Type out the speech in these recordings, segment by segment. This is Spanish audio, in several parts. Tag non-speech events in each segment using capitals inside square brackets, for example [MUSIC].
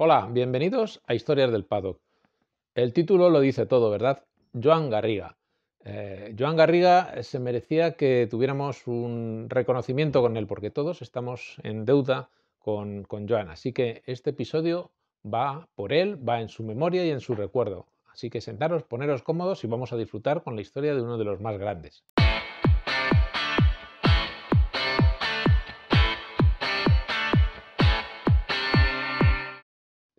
Hola, bienvenidos a Historias del Paddock. El título lo dice todo, ¿verdad? Joan Garriga. Eh, Joan Garriga se merecía que tuviéramos un reconocimiento con él, porque todos estamos en deuda con, con Joan. Así que este episodio va por él, va en su memoria y en su recuerdo. Así que sentaros, poneros cómodos y vamos a disfrutar con la historia de uno de los más grandes.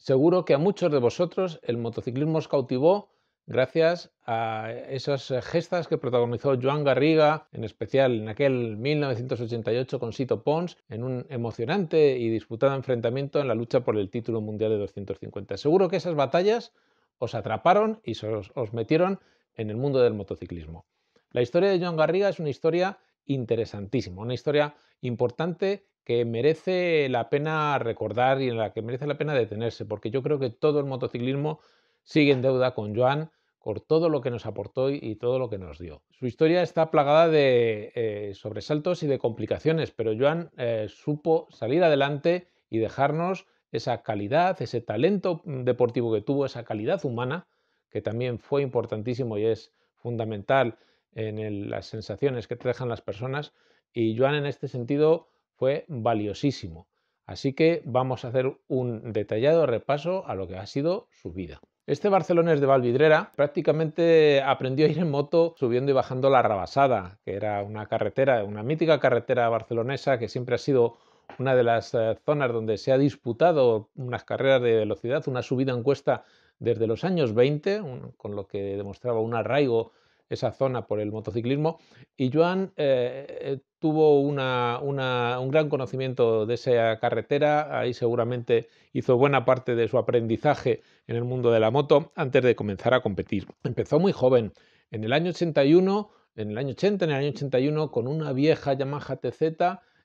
Seguro que a muchos de vosotros el motociclismo os cautivó gracias a esas eh, gestas que protagonizó Joan Garriga, en especial en aquel 1988 con Sito Pons, en un emocionante y disputado enfrentamiento en la lucha por el título mundial de 250. Seguro que esas batallas os atraparon y os, metieron en el mundo del motociclismo. La historia de Joan Garriga es una historia interesantísima, una historia importante que merece la pena recordar y en la que merece la pena detenerse, porque yo creo que todo el motociclismo sigue en deuda con Joan por todo lo que nos aportó y todo lo que nos dio. Su historia está plagada de eh, sobresaltos y de complicaciones, pero Joan eh, supo salir adelante y dejarnos esa calidad, ese talento mm, deportivo que tuvo, esa calidad humana, que también fue importantísimo y es fundamental en las sensaciones que te dejan las personas. Y Joan en este sentido fue valiosísimo. Así que vamos a hacer un detallado repaso a lo que ha sido su vida. Este barcelonés de Valvidrera prácticamente aprendió a ir en moto subiendo y bajando la Rabasada, que era una carretera, una mítica carretera barcelonesa que siempre ha sido una de las eh, zonas donde se ha disputado unas carreras de velocidad, una subida en cuesta desde los años 20, con lo que demostraba un arraigo esa zona por el motociclismo. Y Joan eh, eh, tuvo un gran conocimiento de esa carretera, ahí seguramente hizo buena parte de su aprendizaje en el mundo de la moto antes de comenzar a competir. Empezó muy joven, en el año 81, en el año 80, en el año 81, con una vieja Yamaha TZ,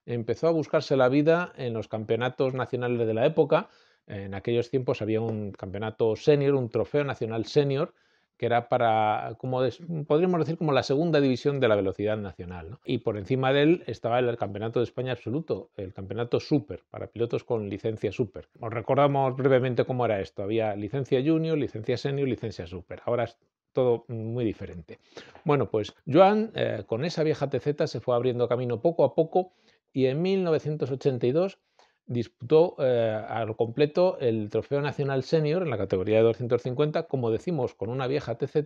empezó a buscarse la vida en los campeonatos nacionales de la época. En aquellos tiempos había un campeonato senior, un trofeo nacional senior, que era para, como podríamos decir, como la segunda división de la velocidad nacional. Y por encima de él estaba el Campeonato de España Absoluto, el Campeonato Super, para pilotos con licencia Super. Os recordamos brevemente cómo era esto. Había licencia Junior, licencia Senior, licencia Super. Ahora es todo muy diferente. Bueno, pues Joan eh, con esa vieja TZ se fue abriendo camino poco a poco y en 1982 disputó eh, al completo el Trofeo Nacional Senior en la categoría de 250, como decimos, con una vieja TZ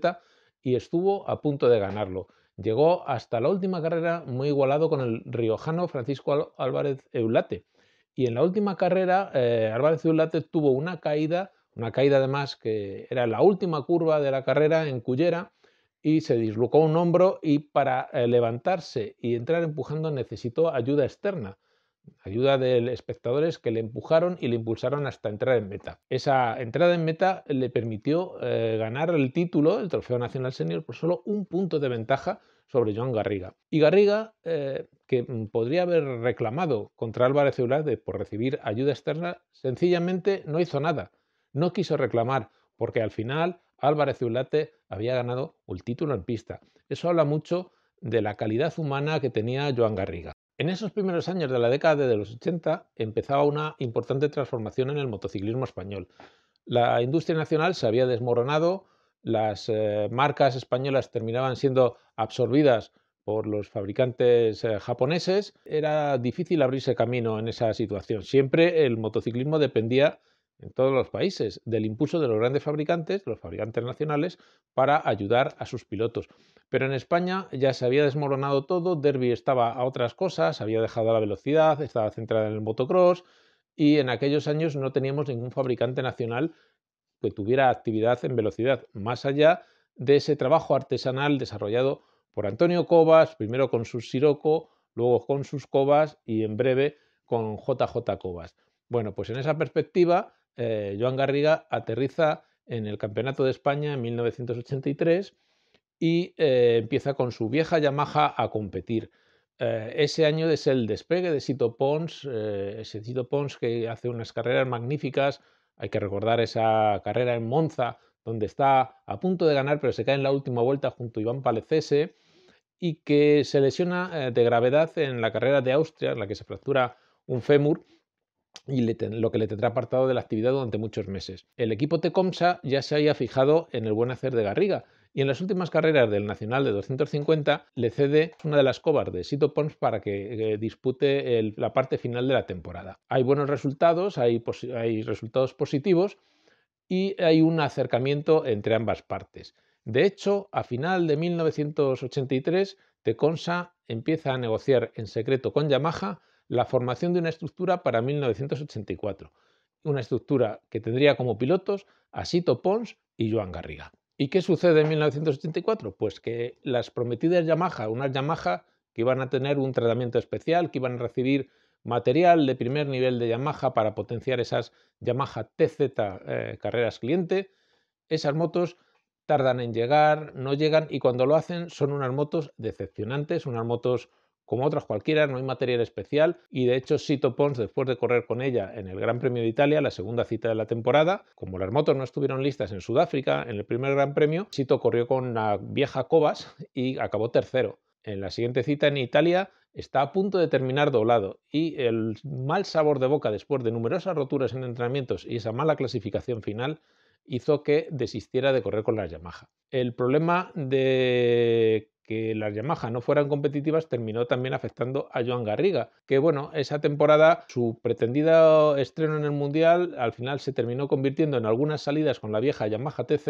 y estuvo a punto de ganarlo. Llegó hasta la última carrera muy igualado con el riojano Francisco Álvarez Eulate. Y en la última carrera, eh, Álvarez Eulate tuvo una caída, una caída además que era la última curva de la carrera en Cullera, y se dislocó un hombro y para eh, levantarse y entrar empujando necesitó ayuda externa ayuda de espectadores que le empujaron y le impulsaron hasta entrar en meta. Esa entrada en meta le permitió eh, ganar el título, el Trofeo Nacional Senior, por solo un punto de ventaja sobre Joan Garriga. Y Garriga, eh, que podría haber reclamado contra Álvarez Eulade por recibir ayuda externa, sencillamente no hizo nada. No quiso reclamar, porque al final Álvarez Eulate había ganado el título en pista. Eso habla mucho de la calidad humana que tenía Joan Garriga. En esos primeros años de la década de los 80 empezaba una importante transformación en el motociclismo español. La industria nacional se había desmoronado, las eh, marcas españolas terminaban siendo absorbidas por los fabricantes eh, japoneses, era difícil abrirse camino en esa situación. Siempre el motociclismo dependía en todos los países, del impulso de los grandes fabricantes, los fabricantes nacionales, para ayudar a sus pilotos. Pero en España ya se había desmoronado todo, Derby estaba a otras cosas, había dejado la velocidad, estaba centrada en el motocross y en aquellos años no teníamos ningún fabricante nacional que tuviera actividad en velocidad, más allá de ese trabajo artesanal desarrollado por Antonio Cobas, primero con sus Siroco, luego con sus Cobas y en breve con JJ Cobas. Bueno, pues en esa perspectiva eh, Joan Garriga aterriza en el Campeonato de España en 1983 y eh, empieza con su vieja Yamaha a competir. Eh, ese año es el despegue de Sito Pons, ese Sito Pons que hace unas carreras magníficas. Hay que recordar esa carrera en Monza, donde está a punto de ganar, pero se cae en la última vuelta junto a Iván Palecese y que se lesiona de gravedad en la carrera de Austria, en la que se fractura un fémur y lo que le tendrá apartado de la actividad durante muchos meses. El equipo Tecomsa ya se haya fijado en el buen hacer de Garriga y en las últimas carreras del Nacional de 250 le cede una de las cobardes, de Sito Pons para que eh, dispute la parte final de la temporada. Hay buenos resultados, hay, resultados positivos y hay un acercamiento entre ambas partes. De hecho, a final de 1983, Teconsa empieza a negociar en secreto con Yamaha la formación de una estructura para 1984, una estructura que tendría como pilotos a Sito Pons y Joan Garriga. ¿Y qué sucede en 1984? Pues que las prometidas Yamaha, unas Yamaha que iban a tener un tratamiento especial, que iban a recibir material de primer nivel de Yamaha para potenciar esas Yamaha TZ eh, carreras cliente, esas motos tardan en llegar, no llegan y cuando lo hacen son unas motos decepcionantes, unas motos como otras cualquiera, no hay material especial y de hecho Sito Pons, después de correr con ella en el Gran Premio de Italia, la segunda cita de la temporada, como las motos no estuvieron listas en Sudáfrica en el primer Gran Premio, Sito corrió con la vieja Cobas y acabó tercero. En la siguiente cita en Italia está a punto de terminar doblado y el mal sabor de boca después de numerosas roturas en entrenamientos y esa mala clasificación final hizo que desistiera de correr con la Yamaha. El problema de que las Yamaha no fueran competitivas terminó también afectando a Joan Garriga, que bueno, esa temporada su pretendido estreno en el Mundial al final se terminó convirtiendo en algunas salidas con la vieja Yamaha TZ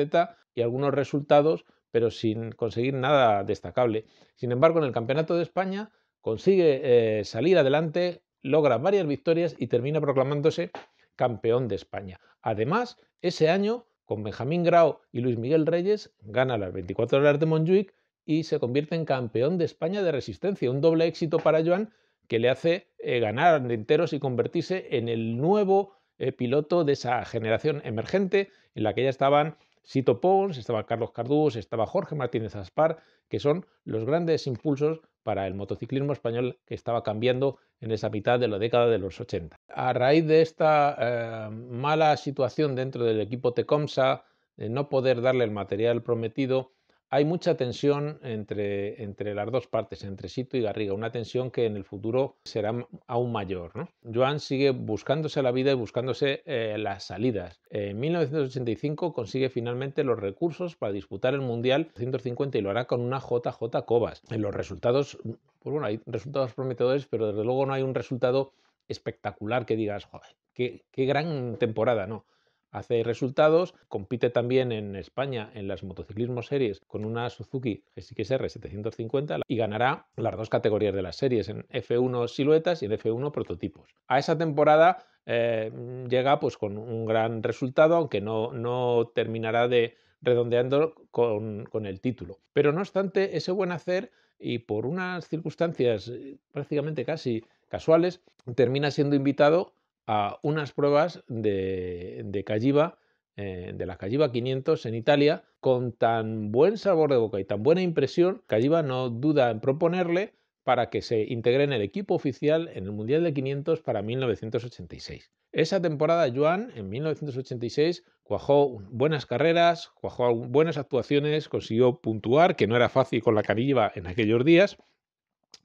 y algunos resultados, pero sin conseguir nada destacable. Sin embargo, en el Campeonato de España consigue eh, salir adelante, logra varias victorias y termina proclamándose campeón de España. Además, ese año, con Benjamín Grau y Luis Miguel Reyes, gana las 24 horas de Montjuic y se convierte en campeón de España de resistencia. Un doble éxito para Joan que le hace eh, ganar enteros y convertirse en el nuevo eh, piloto de esa generación emergente en la que ya estaban Sito Pons, estaba Carlos Cardús, estaba Jorge Martínez Aspar, que son los grandes impulsos para el motociclismo español que estaba cambiando en esa mitad de la década de los 80. A raíz de esta eh, mala situación dentro del equipo Tecomsa, de no poder darle el material prometido, hay mucha tensión entre, entre, las dos partes, entre Sito y Garriga, una tensión que en el futuro será aún mayor. ¿no? Joan sigue buscándose la vida y buscándose eh, las salidas. En 1985 consigue finalmente los recursos para disputar el Mundial 150 y lo hará con una JJ Cobas. En los resultados, pues bueno, hay resultados prometedores, pero desde luego no hay un resultado espectacular que digas, joder, qué gran temporada, no hace resultados, compite también en España en las motociclismo series con una Suzuki GSX-R 750 y ganará las dos categorías de las series, en F1 siluetas y en F1 prototipos. A esa temporada eh, llega pues con un gran resultado, aunque no, no terminará de redondeando con, con el título. Pero no obstante, ese buen hacer y por unas circunstancias eh, prácticamente casi casuales, termina siendo invitado a unas pruebas de, de Calliva, eh, de la Calliva 500 en Italia, con tan buen sabor de boca y tan buena impresión, Calliva no duda en proponerle para que se integre en el equipo oficial en el Mundial de 500 para 1986. Esa temporada, Joan, en 1986, cuajó buenas carreras, cuajó buenas actuaciones, consiguió puntuar, que no era fácil con la Calliva en aquellos días,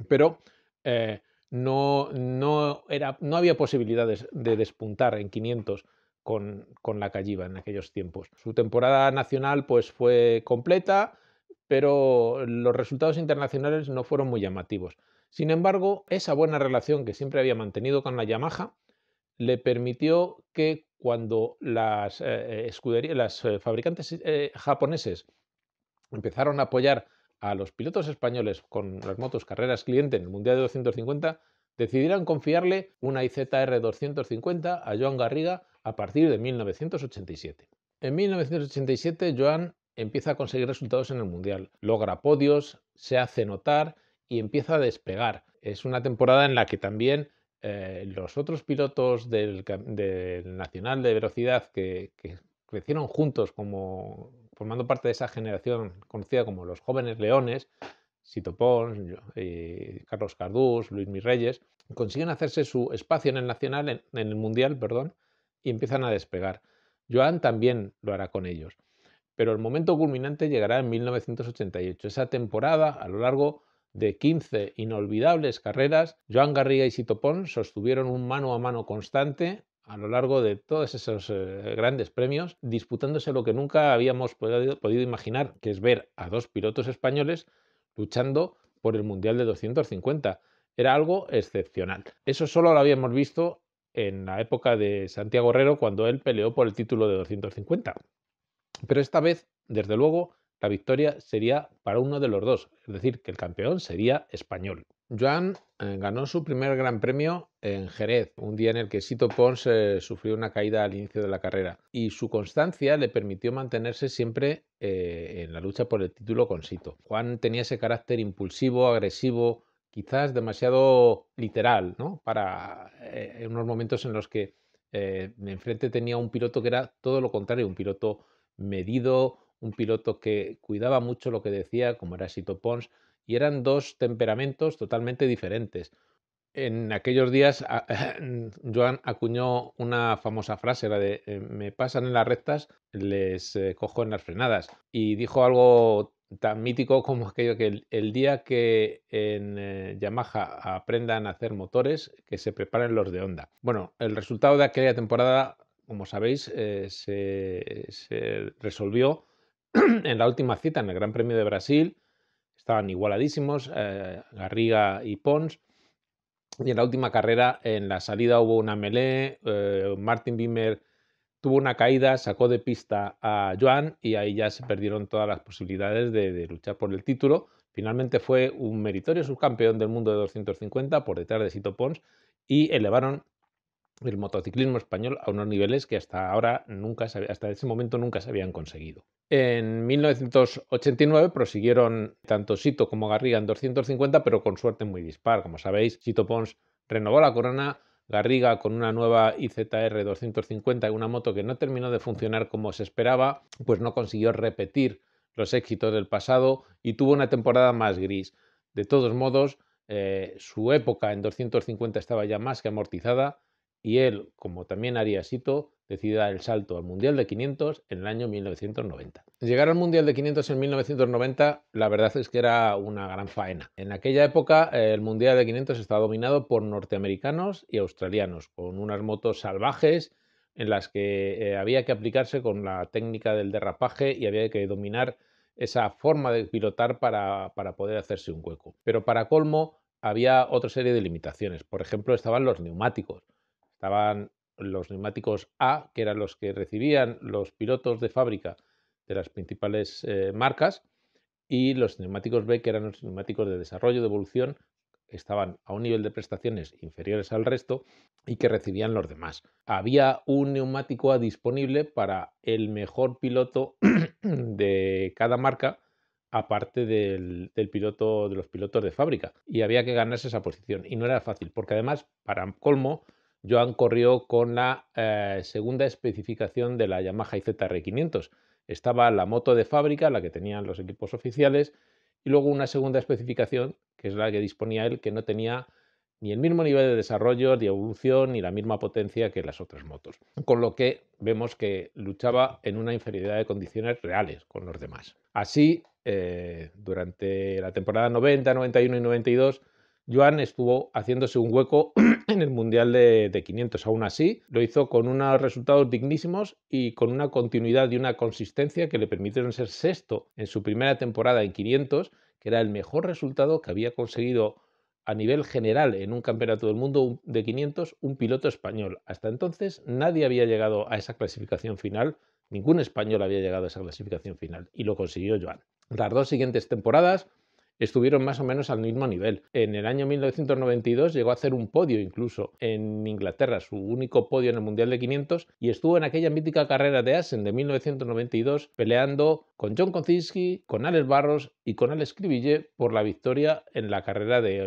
pero eh, no, era, no había posibilidades de despuntar en 500 con, la Calliba en aquellos tiempos. Su temporada nacional pues, fue completa, pero los resultados internacionales no fueron muy llamativos. Sin embargo, esa buena relación que siempre había mantenido con la Yamaha le permitió que cuando las, eh, eh, eh, fabricantes japoneses empezaron a apoyar a los pilotos españoles con las motos carreras cliente en el Mundial de 250, decidieron confiarle una IZR 250 a Joan Garriga a partir de 1987. En 1987 Joan empieza a conseguir resultados en el Mundial, logra podios, se hace notar y empieza a despegar. Es una temporada en la que también eh, los otros pilotos del, Nacional de Velocidad que crecieron juntos como formando parte de esa generación conocida como los jóvenes leones, Sito Carlos Cardús, Luis Mirreyes, consiguen hacerse su espacio en el nacional, en, el mundial, perdón, y empiezan a despegar. Joan también lo hará con ellos. Pero el momento culminante llegará en 1988. Esa temporada, a lo largo de 15 inolvidables carreras, Joan Garriga y Sito sostuvieron un mano a mano constante a lo largo de todos esos eh, grandes premios, disputándose lo que nunca habíamos podido, podido imaginar, que es ver a dos pilotos españoles luchando por el Mundial de 250. Era algo excepcional. Eso solo lo habíamos visto en la época de Santiago Herrero cuando él peleó por el título de 250. Pero esta vez, desde luego, la victoria sería para uno de los dos, es decir, que el campeón sería español. Juan eh, ganó su primer gran premio en Jerez, un día en el que Sito Pons eh, sufrió una caída al inicio de la carrera, y su constancia le permitió mantenerse siempre eh, en la lucha por el título con Sito. Juan tenía ese carácter impulsivo, agresivo, quizás demasiado literal, ¿no? Para en unos momentos en los que enfrente tenía un piloto que era todo lo contrario, un piloto medido, un piloto que cuidaba mucho lo que decía, como era Sito Pons, y eran dos temperamentos totalmente diferentes. En aquellos días, [LAUGHS] Joan acuñó una famosa frase, era de eh, me pasan en las rectas, les eh, cojo en las frenadas. Y dijo algo tan mítico como aquello que el, día que en eh, Yamaha aprendan a hacer motores, que se preparen los de Honda. Bueno, el resultado de aquella temporada, como sabéis, se resolvió [CLEARS THROAT] en la última cita, en el Gran Premio de Brasil, estaban igualadísimos, eh, Garriga y Pons. Y en la última carrera, en la salida hubo una melee, eh, Martin Bimer tuvo una caída, sacó de pista a Joan y ahí ya se perdieron todas las posibilidades de, de luchar por el título. Finalmente fue un meritorio subcampeón del mundo de 250 por detrás de Sito Pons y elevaron el motociclismo español a unos niveles que hasta ahora nunca hasta ese momento nunca se habían conseguido. En 1989 prosiguieron tanto Sito como Garriga en 250, pero con suerte muy dispar. Como sabéis, Sito Pons renovó la corona, Garriga con una nueva IZR 250, una moto que no terminó de funcionar como se esperaba, pues no consiguió repetir los éxitos del pasado y tuvo una temporada más gris. De todos modos, eh, su época en 250 estaba ya más que amortizada y él, como también haría Sito, decidió dar el salto al Mundial de 500 en el año 1990. Llegar al Mundial de 500 en 1990, la verdad es que era una gran faena. En aquella época, el Mundial de 500 estaba dominado por norteamericanos y australianos, con unas motos salvajes en las que eh, había que aplicarse con la técnica del derrapaje y había que dominar esa forma de pilotar para, para poder hacerse un hueco. Pero para colmo, había otra serie de limitaciones. Por ejemplo, estaban los neumáticos Estaban los neumáticos A, que eran los que recibían los pilotos de fábrica de las principales eh, marcas, y los neumáticos B, que eran los neumáticos de desarrollo, de evolución, que estaban a un nivel de prestaciones inferiores al resto y que recibían los demás. Había un neumático A disponible para el mejor piloto [CLEARS THROAT] de cada marca, aparte del, piloto, de los pilotos de fábrica, y había que ganarse esa posición. Y no era fácil, porque además, para colmo, Joan corrió con la eh, segunda especificación de la Yamaha IZR500. Estaba la moto de fábrica, la que tenían los equipos oficiales, y luego una segunda especificación, que es la que disponía él, que no tenía ni el mismo nivel de desarrollo, de evolución, ni la misma potencia que las otras motos. Con lo que vemos que luchaba en una inferioridad de condiciones reales con los demás. Así, eh, durante la temporada 90, 91 y 92, Joan estuvo haciéndose un hueco el Mundial de, 500. Aún así, lo hizo con unos resultados dignísimos y con una continuidad y una consistencia que le permitieron ser sexto en su primera temporada en 500, que era el mejor resultado que había conseguido a nivel general en un campeonato del mundo de 500 un piloto español. Hasta entonces nadie había llegado a esa clasificación final, ningún español había llegado a esa clasificación final y lo consiguió Joan. Las dos siguientes temporadas estuvieron más o menos al mismo nivel. En el año 1992 llegó a hacer un podio incluso en Inglaterra, su único podio en el Mundial de 500, y estuvo en aquella mítica carrera de Assen de 1992 peleando con John Kocinski, con Alex Barros y con Alex escribille por la victoria en la carrera de,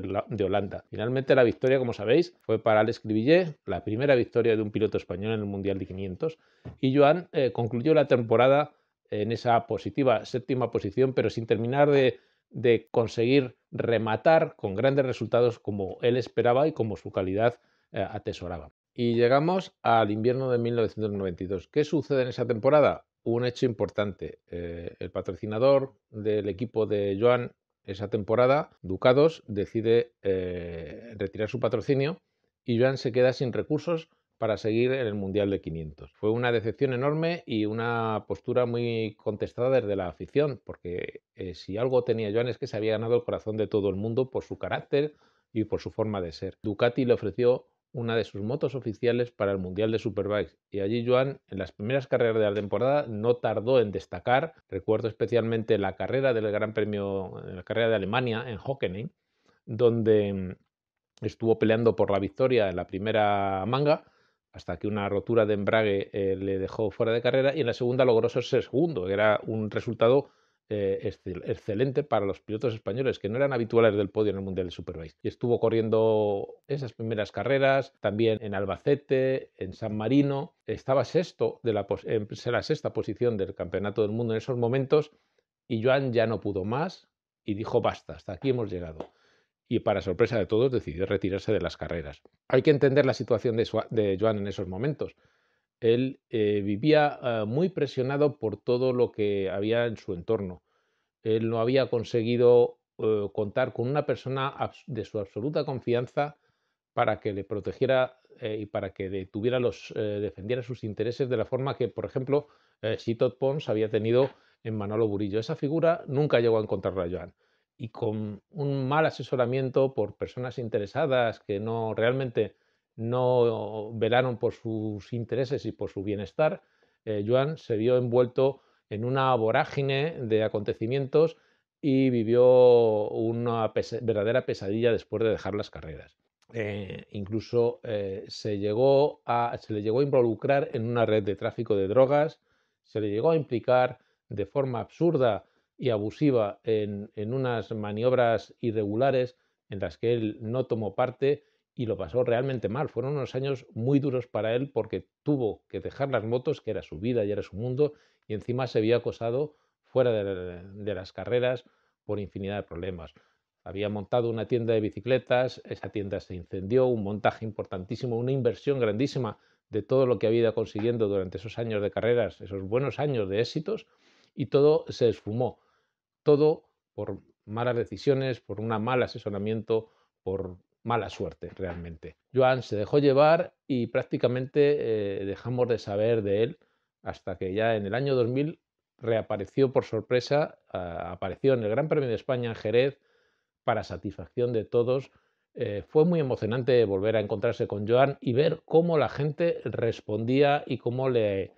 Holanda. Finalmente la victoria, como sabéis, fue para Alex Cribillet, la primera victoria de un piloto español en el Mundial de 500, y Joan eh, concluyó la temporada en esa positiva séptima posición, pero sin terminar de de conseguir rematar con grandes resultados como él esperaba y como su calidad eh, atesoraba. Y llegamos al invierno de 1992. ¿Qué sucede en esa temporada? Un hecho importante. Eh, el patrocinador del equipo de Joan esa temporada, Ducados, decide eh, retirar su patrocinio y Joan se queda sin recursos para seguir en el Mundial de 500. Fue una decepción enorme y una postura muy contestada desde la afición, porque eh, si algo tenía Joan es que se había ganado el corazón de todo el mundo por su carácter y por su forma de ser. Ducati le ofreció una de sus motos oficiales para el Mundial de Superbikes y allí Joan en las primeras carreras de la temporada no tardó en destacar. Recuerdo especialmente la carrera del Gran Premio, eh, la carrera de Alemania en Hockenheim, donde mm, estuvo peleando por la victoria en la primera manga hasta que una rotura de embrague eh, le dejó fuera de carrera y en la segunda logró ser segundo, era un resultado eh, excelente para los pilotos españoles que no eran habituales del podio en el Mundial de Superbike. Y estuvo corriendo esas primeras carreras, también en Albacete, en San Marino, estaba sexto de en la pues, sexta posición del Campeonato del Mundo en esos momentos y Joan ya no pudo más y dijo basta, hasta aquí hemos llegado y para sorpresa de todos decidió retirarse de las carreras. Hay que entender la situación de, Joan en esos momentos. Él eh, vivía ah, muy presionado por todo lo que había en su entorno. Él no había conseguido eh, contar con una persona de su absoluta confianza para que le protegiera eh, y para que los, defendiera sus intereses de la forma que, por ejemplo, Sitot Pons había tenido en Manolo Burillo. Esa figura nunca llegó a encontrarla Joan y con un mal asesoramiento por personas interesadas que no realmente no velaron por sus intereses y por su bienestar, eh, Joan se vio envuelto en una vorágine de acontecimientos y vivió una verdadera pesadilla después de dejar las carreras. Eh, incluso eh, se, llegó a, se le llegó a involucrar en una red de tráfico de drogas, se le llegó a implicar de forma absurda y abusiva en, unas maniobras irregulares en las que él no tomó parte y lo pasó realmente mal. Fueron unos años muy duros para él porque tuvo que dejar las motos, que era su vida y era su mundo, y encima se había acosado fuera de, de las carreras por infinidad de problemas. Había montado una tienda de bicicletas, esa tienda se incendió, un montaje importantísimo, una inversión grandísima de todo lo que había ido consiguiendo durante esos años de carreras, esos buenos años de éxitos, y todo se esfumó. Todo por malas decisiones, por un mal asesoramiento, por mala suerte realmente. Joan se dejó llevar y prácticamente eh, dejamos de saber de él hasta que ya en el año 2000 reapareció por sorpresa, apareció en el Gran Premio de España en Jerez para satisfacción de todos. Eh, fue muy emocionante volver a encontrarse con Joan y ver cómo la gente respondía y cómo le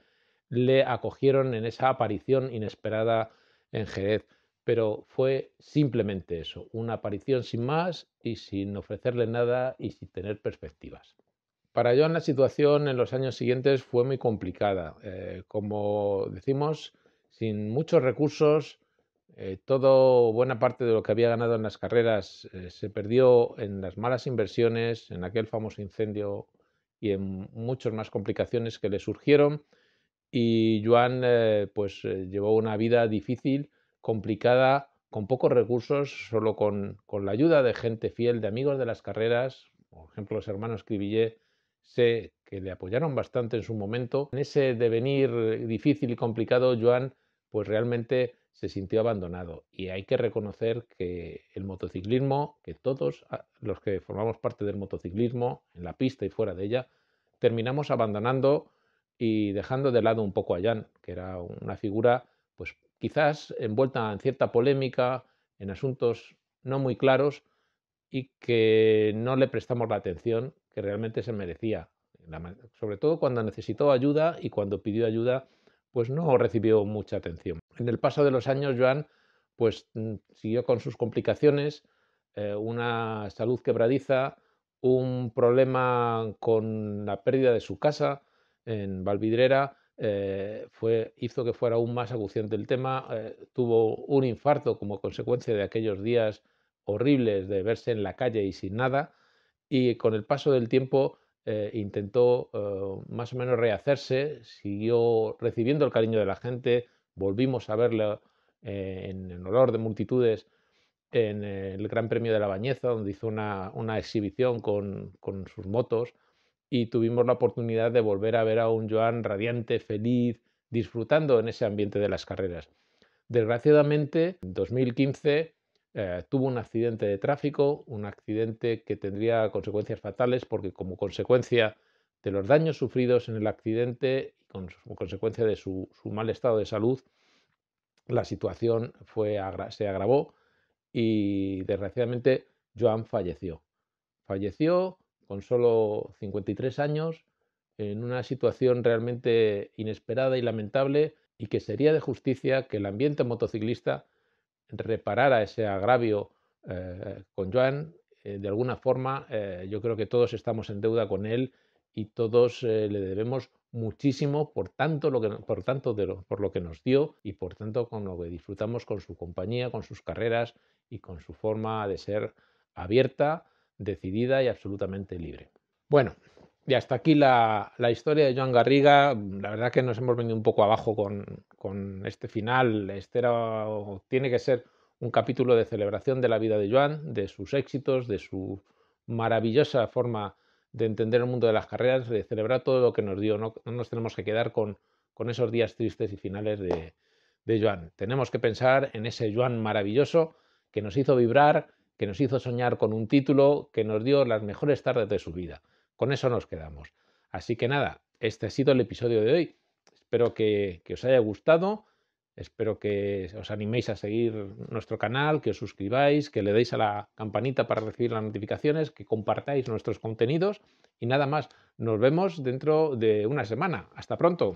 acogieron en esa aparición inesperada en Jerez pero fue simplemente eso, una aparición sin más y sin ofrecerle nada y sin tener perspectivas. Para Joan la situación en los años siguientes fue muy complicada. Eh, como decimos, sin muchos recursos, eh, todo, buena parte de lo que había ganado en las carreras eh, se perdió en las malas inversiones, en aquel famoso incendio y en muchas más complicaciones que le surgieron. Y Joan eh, pues, llevó una vida difícil complicada, con pocos recursos, solo con, la ayuda de gente fiel, de amigos de las carreras, por ejemplo los hermanos Cribillé, sé que le apoyaron bastante en su momento. En ese devenir difícil y complicado, Joan, pues realmente se sintió abandonado. Y hay que reconocer que el motociclismo, que todos ah, los que formamos parte del motociclismo, en la pista y fuera de ella, terminamos abandonando y dejando de lado un poco a Jan, que era una figura pues quizás envuelta en cierta polémica, en asuntos no muy claros y que no le prestamos la atención que realmente se merecía. Sobre todo cuando necesitó ayuda y cuando pidió ayuda, pues no recibió mucha atención. En el paso de los años, Joan pues mm, siguió con sus complicaciones, eh, una salud quebradiza, un problema con la pérdida de su casa en Valvidrera eh, fue, hizo que fuera aún más acuciante el tema. Eh, tuvo un infarto como consecuencia de aquellos días horribles de verse en la calle y sin nada. Y con el paso del tiempo eh, intentó más o menos rehacerse, siguió recibiendo el cariño de la gente. Volvimos a verlo en, el olor de multitudes en el Gran Premio de la Bañeza, donde hizo una, exhibición con sus motos y tuvimos la oportunidad de volver a ver a un Joan radiante, feliz, disfrutando en ese ambiente de las carreras. Desgraciadamente, en 2015 eh, tuvo un accidente de tráfico, un accidente que tendría consecuencias fatales porque como consecuencia de los daños sufridos en el accidente y como consecuencia de su, mal estado de salud, la situación se agravó y desgraciadamente Joan falleció. Falleció con solo 53 años, en una situación realmente inesperada y lamentable, y que sería de justicia que el ambiente motociclista reparara ese agravio eh, con Joan. Eh, de alguna forma, eh, yo creo que todos estamos en deuda con él y todos le debemos muchísimo por tanto, lo que, por, tanto por lo que nos dio y por tanto con lo que disfrutamos con su compañía, con sus carreras y con su forma de ser abierta, decidida y absolutamente libre. Bueno, y hasta aquí la, historia de Joan Garriga. Mm, la verdad que nos hemos venido un poco abajo con, este final. Este era, tiene que ser un capítulo de celebración de la vida de Joan, de sus éxitos, de su maravillosa forma de entender el mundo de las carreras, de celebrar todo lo que nos dio. No, nos tenemos que quedar con, esos días tristes y finales de, de Joan. Tenemos que pensar en ese Joan maravilloso que nos hizo vibrar, que nos hizo soñar con un título que nos dio las mejores tardes de su vida. Con eso nos quedamos. Así que nada, este ha sido el episodio de hoy. Espero que, os haya gustado. Espero que os animéis a seguir nuestro canal, que os suscribáis, que le deis a la campanita para recibir las notificaciones, que compartáis nuestros contenidos y nada más. Nos vemos dentro de una semana. Hasta pronto.